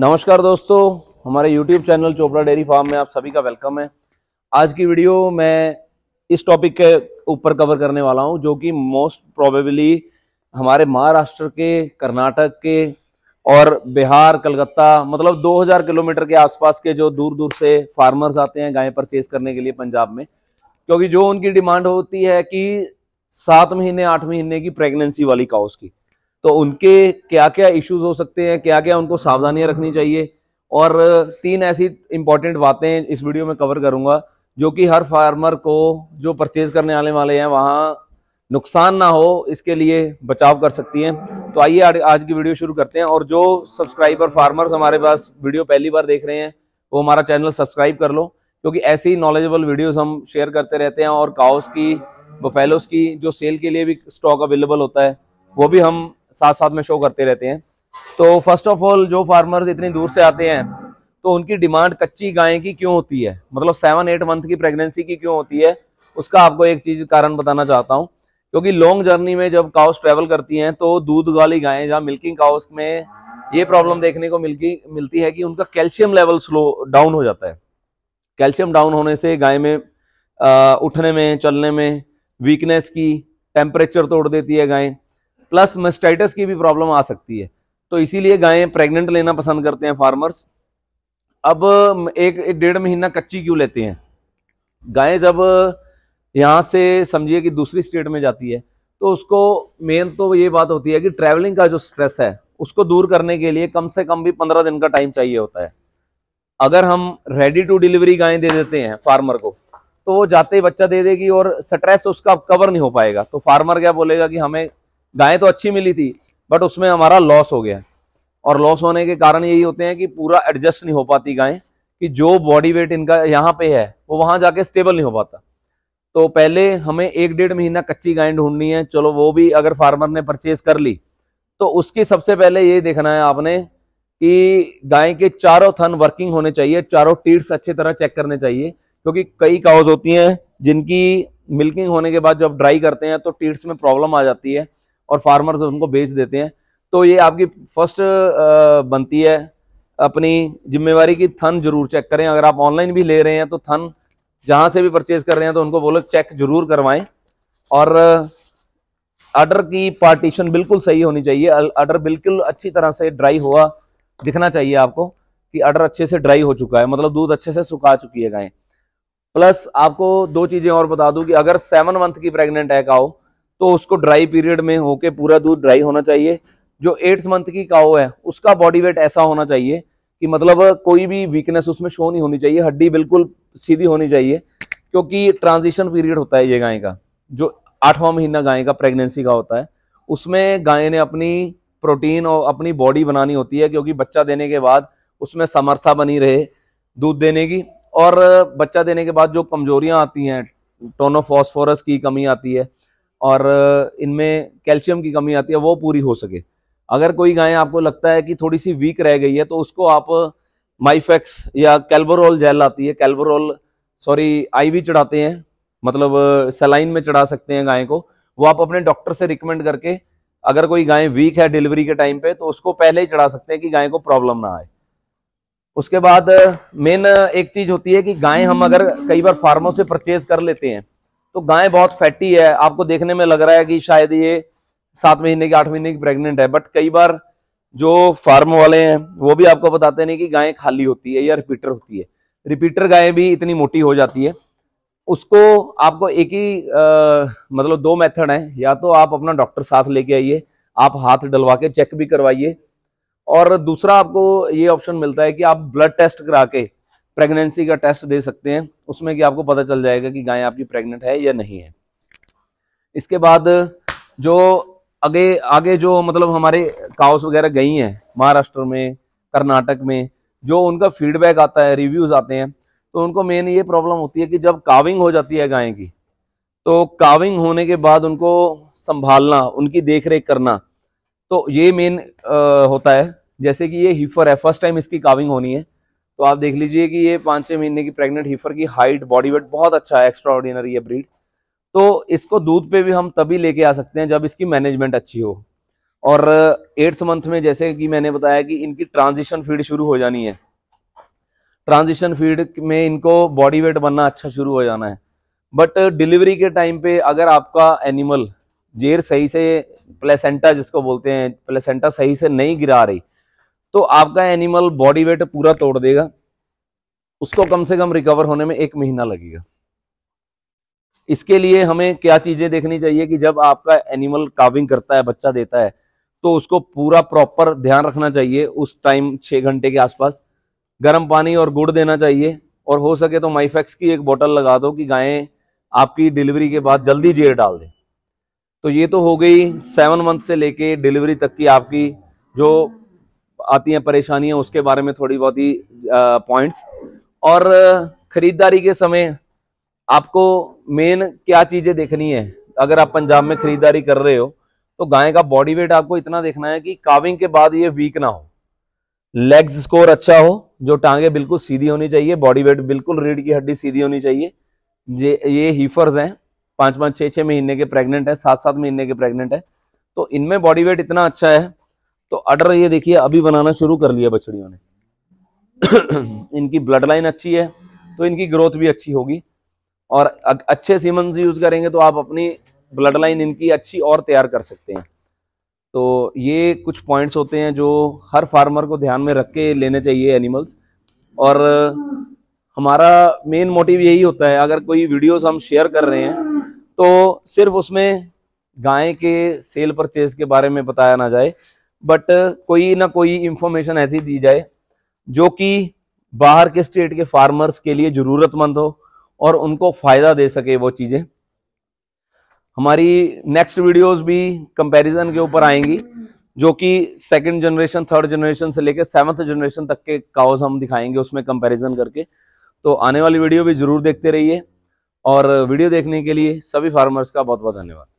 नमस्कार दोस्तों हमारे YouTube channel Chopra dairy farm में आप सभी का वेलकम है आज की वीडियो मैं इस टॉपिक के ऊपर कवर करने वाला हूं जो कि मोस्ट प्रोबेबली हमारे महाराष्ट्र के कर्नाटक के और बिहार कलकत्ता मतलब 2000 किलोमीटर के आसपास के जो दूर दूर से फार्मर्स आते हैं गायें परचेज करने के लिए पंजाब में क्योंकि जो उनकी डिमांड होती है कि सात महीने आठ महीने की प्रेगनेंसी वाली काउस की तो उनके क्या क्या इश्यूज हो सकते हैं क्या क्या उनको सावधानियां रखनी चाहिए और तीन ऐसी इंपॉर्टेंट बातें इस वीडियो में कवर करूंगा जो कि हर फार्मर को जो परचेज करने आने वाले हैं वहाँ नुकसान ना हो इसके लिए बचाव कर सकती हैं तो आइए आज की वीडियो शुरू करते हैं और जो सब्सक्राइबर फार्मर्स हमारे पास वीडियो पहली बार देख रहे हैं वो हमारा चैनल सब्सक्राइब कर लो क्योंकि ऐसे ही नॉलेजेबल वीडियोस हम शेयर करते रहते हैं और काउस की बफेलोस की जो सेल के लिए भी स्टॉक अवेलेबल होता है वो भी हम साथ साथ में शो करते रहते हैं तो फर्स्ट ऑफ ऑल जो फार्मर्स इतनी दूर से आते हैं तो उनकी डिमांड कच्ची गाय की क्यों होती है मतलब सेवन एट मंथ की प्रेगनेंसी की क्यों होती है उसका आपको एक चीज़ कारण बताना चाहता हूँ क्योंकि लॉन्ग जर्नी में जब काउस ट्रैवल करती हैं तो दूध वाली गायें जहाँ मिल्किंग काउस में ये प्रॉब्लम देखने को मिलती मिलती है कि उनका कैल्शियम लेवल स्लो डाउन हो जाता है कैल्शियम डाउन होने से गाय में आ, उठने में चलने में वीकनेस की टेम्परेचर तोड़ देती है गाय प्लस मस्टाइटस की भी प्रॉब्लम आ सकती है तो इसीलिए गायें प्रेग्नेंट लेना पसंद करते हैं फार्मर्स अब एक, डेढ़ महीना कच्ची क्यों लेते हैं गायें जब यहाँ से समझिए कि दूसरी स्टेट में जाती है तो उसको मेन तो ये बात होती है कि ट्रैवलिंग का जो स्ट्रेस है उसको दूर करने के लिए कम से कम भी पंद्रह दिन का टाइम चाहिए होता है अगर हम रेडी टू डिलीवरी गायें दे देते हैं फार्मर को तो वो जाते ही बच्चा दे देगी और स्ट्रेस उसका कवर नहीं हो पाएगा तो फार्मर क्या बोलेगा कि हमें गायें तो अच्छी मिली थी बट उसमें हमारा लॉस हो गया और लॉस होने के कारण यही होते हैं कि पूरा एडजस्ट नहीं हो पाती गायें कि जो बॉडी वेट इनका यहाँ पे है वो वहाँ जाके स्टेबल नहीं हो पाता तो पहले हमें एक डेढ़ महीना कच्ची गाय ढूंढनी है चलो वो भी अगर फार्मर ने परचेज कर ली तो उसकी सबसे पहले ये देखना है आपने कि गाय के चारों थन वर्किंग होने चाहिए चारों टीट्स अच्छे तरह चेक करने चाहिए क्योंकि कई काउज होती हैं जिनकी मिल्किंग होने के बाद जब ड्राई करते हैं तो टीट्स में प्रॉब्लम आ जाती है और फार्मर्स उनको बेच देते हैं तो ये आपकी फर्स्ट बनती है अपनी जिम्मेवारी की थन जरूर चेक करें अगर आप ऑनलाइन भी ले रहे हैं तो थन जहां से भी परचेज कर रहे हैं तो उनको बोलो चेक जरूर करवाएं और आर्डर की पार्टीशन बिल्कुल सही होनी चाहिए आर्डर बिल्कुल अच्छी तरह से ड्राई हुआ दिखना चाहिए आपको कि आर्डर अच्छे से ड्राई हो चुका है मतलब दूध अच्छे से सुखा चुकी है गाय प्लस आपको दो चीज़ें और बता दूं कि अगर सेवन मंथ की प्रेग्नेंट है काओ तो उसको ड्राई पीरियड में होके पूरा दूध ड्राई होना चाहिए जो एट्थ मंथ की काओ है उसका बॉडी वेट ऐसा होना चाहिए कि मतलब कोई भी वीकनेस उसमें शो नहीं होनी चाहिए हड्डी बिल्कुल सीधी होनी चाहिए क्योंकि ट्रांजिशन पीरियड होता है ये गाय का जो आठवां महीना गाय का प्रेगनेंसी का होता है उसमें गाय ने अपनी प्रोटीन और अपनी बॉडी बनानी होती है क्योंकि बच्चा देने के बाद उसमें समर्था बनी रहे दूध देने की और बच्चा देने के बाद जो कमजोरियां आती हैं टोनोफॉस्फोरस की कमी आती है और इनमें कैल्शियम की कमी आती है वो पूरी हो सके अगर कोई गाय आपको लगता है कि थोड़ी सी वीक रह गई है तो उसको आप माइफेक्स या कैल्बरोल जेल आती है कैल्बोरोल सॉरी आईवी चढ़ाते हैं मतलब सलाइन में चढ़ा सकते हैं गाय को वो आप अपने डॉक्टर से रिकमेंड करके अगर कोई गाय वीक है डिलीवरी के टाइम पे तो उसको पहले ही चढ़ा सकते हैं कि गाय को प्रॉब्लम ना आए उसके बाद मेन एक चीज होती है कि गाय हम अगर कई बार फार्मों से परचेज कर लेते हैं तो गाय बहुत फैटी है आपको देखने में लग रहा है कि शायद ये सात महीने की आठ महीने की प्रेग्नेंट है बट कई बार जो फार्म वाले हैं वो भी आपको बताते नहीं कि गाय खाली होती है या रिपीटर होती है रिपीटर गाय भी इतनी मोटी हो जाती है उसको आपको एक ही आ, मतलब दो मेथड है या तो आप अपना डॉक्टर साथ लेके आइए आप हाथ डलवा के चेक भी करवाइए और दूसरा आपको ये ऑप्शन मिलता है कि आप ब्लड टेस्ट करा के प्रेगनेंसी का टेस्ट दे सकते हैं उसमें कि आपको पता चल जाएगा कि गाय आपकी प्रेग्नेंट है या नहीं है इसके बाद जो आगे आगे जो मतलब हमारे काउस वगैरह गई हैं महाराष्ट्र में कर्नाटक में जो उनका फीडबैक आता है रिव्यूज आते हैं तो उनको मेन ये प्रॉब्लम होती है कि जब काविंग हो जाती है गाय की तो काविंग होने के बाद उनको संभालना उनकी देख रेख करना तो ये मेन होता है जैसे कि ये हीफर है फर्स्ट टाइम इसकी काविंग होनी है तो आप देख लीजिए कि ये पाँच छः महीने की प्रेग्नेंट हीफर की हाइट बॉडी वेट बहुत अच्छा है एक्स्ट्रा ऑर्डिनरी है ब्रीड तो इसको दूध पे भी हम तभी लेके आ सकते हैं जब इसकी मैनेजमेंट अच्छी हो और एट्थ मंथ में जैसे कि मैंने बताया कि इनकी ट्रांजिशन फीड शुरू हो जानी है ट्रांजिशन फीड में इनको बॉडी वेट बनना अच्छा शुरू हो जाना है बट डिलीवरी के टाइम पे अगर आपका एनिमल जेर सही से प्लेसेंटा जिसको बोलते हैं प्लेसेंटा सही से नहीं गिरा रही तो आपका एनिमल बॉडी वेट पूरा तोड़ देगा उसको कम से कम रिकवर होने में एक महीना लगेगा इसके लिए हमें क्या चीजें देखनी चाहिए कि जब आपका एनिमल काविंग करता है बच्चा देता है तो उसको पूरा प्रॉपर ध्यान रखना चाहिए उस टाइम छः घंटे के आसपास गर्म पानी और गुड़ देना चाहिए और हो सके तो माइफेक्स की एक बोतल लगा दो कि गायें आपकी डिलीवरी के बाद जल्दी जेर डाल दें तो ये तो हो गई सेवन मंथ से लेके डिलीवरी तक की आपकी जो आती हैं परेशानियां उसके बारे में थोड़ी बहुत ही पॉइंट्स और ख़रीदारी के समय आपको मेन क्या चीज़ें देखनी है अगर आप पंजाब में ख़रीदारी कर रहे हो तो गाय का बॉडी वेट आपको इतना देखना है कि काविंग के बाद ये वीक ना हो लेग्स स्कोर अच्छा हो जो टांगे बिल्कुल सीधी होनी चाहिए बॉडी वेट बिल्कुल रीढ़ की हड्डी सीधी होनी चाहिए ये ये हीफर्स हैं पांच पांच छः छह महीने के प्रेग्नेंट है सात सात महीने के प्रेग्नेंट है तो इनमें बॉडी वेट इतना अच्छा है तो अडर ये देखिए अभी बनाना शुरू कर लिया बछड़ियों ने इनकी ब्लड लाइन अच्छी है तो इनकी ग्रोथ भी अच्छी होगी और अच्छे सीमन यूज करेंगे तो आप अपनी ब्लड लाइन इनकी अच्छी और तैयार कर सकते हैं तो ये कुछ पॉइंट्स होते हैं जो हर फार्मर को ध्यान में रख के लेने चाहिए एनिमल्स और हमारा मेन मोटिव यही होता है अगर कोई वीडियोस हम शेयर कर रहे हैं तो सिर्फ उसमें गाय के सेल परचेज के बारे में बताया ना जाए बट कोई ना कोई इंफॉर्मेशन ऐसी दी जाए जो कि बाहर के स्टेट के फार्मर्स के लिए ज़रूरतमंद हो और उनको फ़ायदा दे सके वो चीज़ें हमारी नेक्स्ट वीडियोस भी कंपैरिजन के ऊपर आएंगी जो कि सेकंड जनरेशन थर्ड जनरेशन से लेकर सेवन्थ जनरेशन तक के काउस हम दिखाएंगे उसमें कंपैरिजन करके तो आने वाली वीडियो भी ज़रूर देखते रहिए और वीडियो देखने के लिए सभी फार्मर्स का बहुत बहुत धन्यवाद